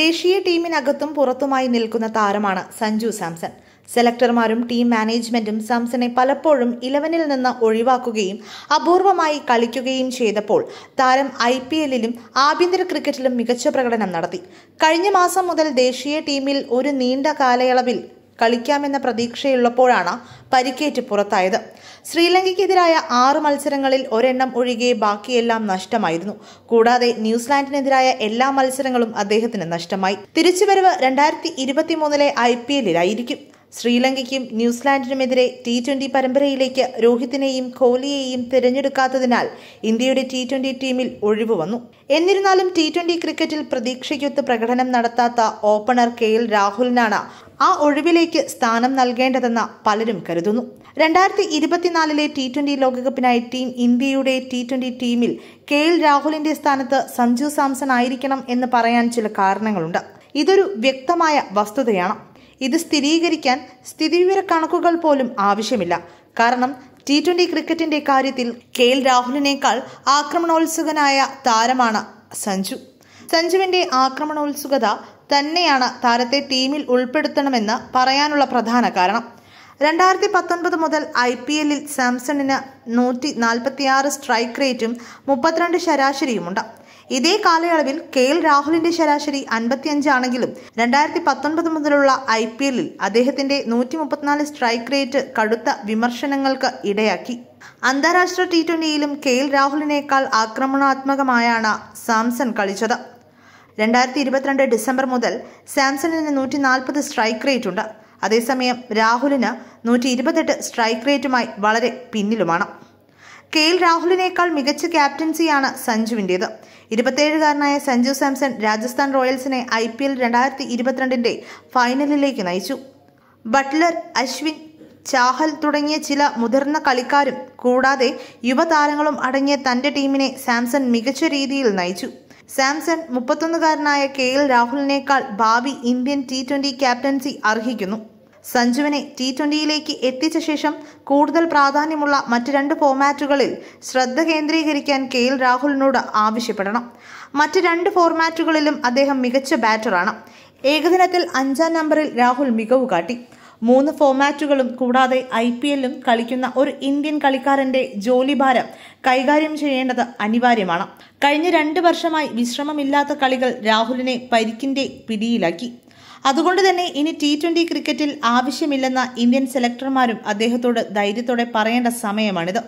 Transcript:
ദേശീയ ടീമിനകത്തും പുറത്തുമായി നിൽക്കുന്ന താരമാണ് സഞ്ജു സാംസൺ സെലക്ടർമാരും ടീം മാനേജ്മെന്റും സാംസനെ പലപ്പോഴും ഇലവനിൽ നിന്ന് ഒഴിവാക്കുകയും അപൂർവമായി കളിക്കുകയും ചെയ്തപ്പോൾ താരം ഐ പി എല്ലിലും ആഭ്യന്തര ക്രിക്കറ്റിലും മികച്ച പ്രകടനം നടത്തി കഴിഞ്ഞ മാസം മുതൽ ദേശീയ ടീമിൽ ഒരു നീണ്ട കാലയളവിൽ കളിക്കാമെന്ന പ്രതീക്ഷയുള്ളപ്പോഴാണ് പരിക്കേറ്റ് പുറത്തായത് ശ്രീലങ്കയ്ക്കെതിരായ ആറ് മത്സരങ്ങളിൽ ഒരെണ്ണം ഒഴികെ ബാക്കിയെല്ലാം നഷ്ടമായിരുന്നു കൂടാതെ ന്യൂസിലാൻഡിനെതിരായ എല്ലാ മത്സരങ്ങളും അദ്ദേഹത്തിന് നഷ്ടമായി തിരിച്ചുവരവ് രണ്ടായിരത്തി ഇരുപത്തിമൂന്നിലെ ഐ പി എല്ലിലായിരിക്കും ശ്രീലങ്കയ്ക്കും ന്യൂസിലാൻഡിനുമെതിരെ ടി ട്വന്റി പരമ്പരയിലേക്ക് രോഹിത്തിനെയും കോഹ്ലിയെയും തിരഞ്ഞെടുക്കാത്തതിനാൽ ഇന്ത്യയുടെ ടി ട്വന്റി ടീമിൽ ഒഴിവ് വന്നു എന്നിരുന്നാലും ടി ട്വന്റി ക്രിക്കറ്റിൽ പ്രതീക്ഷയ്ക്കൊത്ത് പ്രകടനം നടത്താത്ത ഓപ്പണർ കെ എൽ രാഹുലിനാണ് ആ ഒഴിവിലേക്ക് സ്ഥാനം നൽകേണ്ടതെന്ന് പലരും കരുതുന്നു രണ്ടായിരത്തി ഇരുപത്തിനാലിലെ ടി ട്വന്റി ലോകകപ്പിനായി ടീം ഇന്ത്യയുടെ ടി ട്വന്റി ടീമിൽ കെ എൽ രാഹുലിന്റെ സ്ഥാനത്ത് സഞ്ജു സാംസൺ ആയിരിക്കണം എന്ന് പറയാൻ ചില കാരണങ്ങളുണ്ട് ഇതൊരു വ്യക്തമായ വസ്തുതയാണ് ഇത് സ്ഥിരീകരിക്കാൻ സ്ഥിതിവിവര കണക്കുകൾ പോലും ആവശ്യമില്ല കാരണം ടി ട്വന്റി ക്രിക്കറ്റിന്റെ കാര്യത്തിൽ കെ എൽ രാഹുലിനേക്കാൾ ആക്രമണോത്സുകനായ താരമാണ് സഞ്ജു സഞ്ജുവിന്റെ ആക്രമണോത്സുകത തന്നെയാണ് താരത്തെ ടീമിൽ ഉൾപ്പെടുത്തണമെന്ന് പറയാനുള്ള പ്രധാന കാരണം രണ്ടായിരത്തി പത്തൊൻപത് മുതൽ ഐ പി എല്ലിൽ സാംസണിന് നൂറ്റി നാൽപ്പത്തിയാറ് സ്ട്രൈക്ക് റേറ്റും മുപ്പത്തിരണ്ട് ശരാശരിയുമുണ്ട് ഇതേ കാലയളവിൽ കെ എൽ രാഹുലിന്റെ ശരാശരി അൻപത്തിയഞ്ചാണെങ്കിലും രണ്ടായിരത്തി പത്തൊൻപത് മുതലുള്ള ഐ പി എല്ലിൽ അദ്ദേഹത്തിന്റെ നൂറ്റി മുപ്പത്തിനാല് സ്ട്രൈക്ക് റേറ്റ് കടുത്ത വിമർശനങ്ങൾക്ക് ഇടയാക്കി അന്താരാഷ്ട്ര ടി ട്വന്റിയിലും കെ എൽ രാഹുലിനേക്കാൾ ആക്രമണാത്മകമായാണ് സാംസൺ കളിച്ചത് രണ്ടായിരത്തി ഇരുപത്തിരണ്ട് ഡിസംബർ മുതൽ സാംസണിന് നൂറ്റി നാൽപ്പത് സ്ട്രൈക്ക് റേറ്റ് ഉണ്ട് അതേസമയം രാഹുലിന് നൂറ്റി ഇരുപത്തെട്ട് സ്ട്രൈക്ക് റേറ്റുമായി വളരെ പിന്നിലുമാണ് കെ എൽ രാഹുലിനേക്കാൾ മികച്ച ക്യാപ്റ്റൻസിയാണ് സഞ്ജുവിൻ്റേത് ഇരുപത്തേഴുകാരനായ സഞ്ജു സാംസൺ രാജസ്ഥാൻ റോയൽസിനെ ഐ പി എൽ രണ്ടായിരത്തി ഇരുപത്തിരണ്ടിൻ്റെ ഫൈനലിലേക്ക് നയിച്ചു ബട്ട്ലർ അശ്വിൻ ചാഹൽ തുടങ്ങിയ ചില മുതിർന്ന കളിക്കാരും കൂടാതെ യുവതാരങ്ങളും അടങ്ങിയ തന്റെ ടീമിനെ സാംസൺ മികച്ച രീതിയിൽ നയിച്ചു സാംസൺ മുപ്പത്തൊന്നുകാരനായ കെ എൽ രാഹുലിനേക്കാൾ ഭാവി ഇന്ത്യൻ ടി ട്വന്റി ക്യാപ്റ്റൻസി അർഹിക്കുന്നു സഞ്ജുവിനെ ടി ട്വൻ്റിയിലേക്ക് എത്തിച്ച ശേഷം കൂടുതൽ പ്രാധാന്യമുള്ള മറ്റ് രണ്ട് ഫോർമാറ്റുകളിൽ ശ്രദ്ധ കേന്ദ്രീകരിക്കാൻ കെ എൽ രാഹുലിനോട് ആവശ്യപ്പെടണം മറ്റ് രണ്ട് ഫോർമാറ്റുകളിലും അദ്ദേഹം മികച്ച ബാറ്ററാണ് ഏകദിനത്തിൽ അഞ്ചാം നമ്പറിൽ രാഹുൽ മികവ് കാട്ടി മൂന്ന് ഫോർമാറ്റുകളും കൂടാതെ ഐ പി എല്ലും കളിക്കുന്ന ഒരു ഇന്ത്യൻ കളിക്കാരന്റെ ജോലിഭാരം കൈകാര്യം ചെയ്യേണ്ടത് അനിവാര്യമാണ് കഴിഞ്ഞ രണ്ട് വർഷമായി വിശ്രമമില്ലാത്ത കളികൾ രാഹുലിനെ പരിക്കിന്റെ പിടിയിലാക്കി അതുകൊണ്ട് തന്നെ ഇനി ടി ട്വന്റി ക്രിക്കറ്റിൽ ആവശ്യമില്ലെന്ന ഇന്ത്യൻ സെലക്ടർമാരും അദ്ദേഹത്തോട് ധൈര്യത്തോടെ പറയേണ്ട സമയമാണിത്